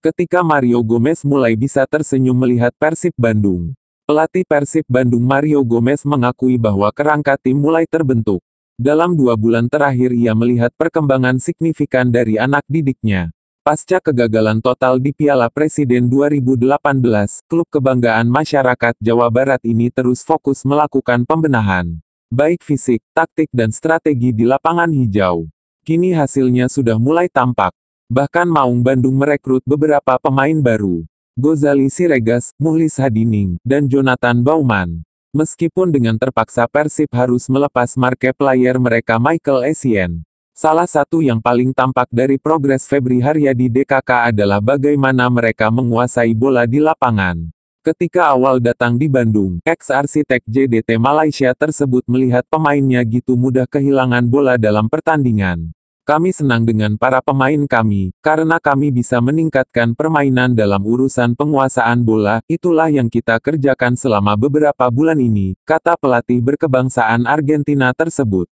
Ketika Mario Gomez mulai bisa tersenyum melihat Persib Bandung. Pelatih Persib Bandung Mario Gomez mengakui bahwa kerangka tim mulai terbentuk. Dalam dua bulan terakhir ia melihat perkembangan signifikan dari anak didiknya. Pasca kegagalan total di Piala Presiden 2018, klub kebanggaan masyarakat Jawa Barat ini terus fokus melakukan pembenahan. Baik fisik, taktik dan strategi di lapangan hijau. Kini hasilnya sudah mulai tampak. Bahkan Maung Bandung merekrut beberapa pemain baru. Gozali Siregas, Muhlis Hadining, dan Jonathan Bauman. Meskipun dengan terpaksa Persib harus melepas market player mereka Michael Essien. Salah satu yang paling tampak dari progres Febri Haryadi DKK adalah bagaimana mereka menguasai bola di lapangan. Ketika awal datang di Bandung, ex-arsitek JDT Malaysia tersebut melihat pemainnya gitu mudah kehilangan bola dalam pertandingan. Kami senang dengan para pemain kami, karena kami bisa meningkatkan permainan dalam urusan penguasaan bola, itulah yang kita kerjakan selama beberapa bulan ini, kata pelatih berkebangsaan Argentina tersebut.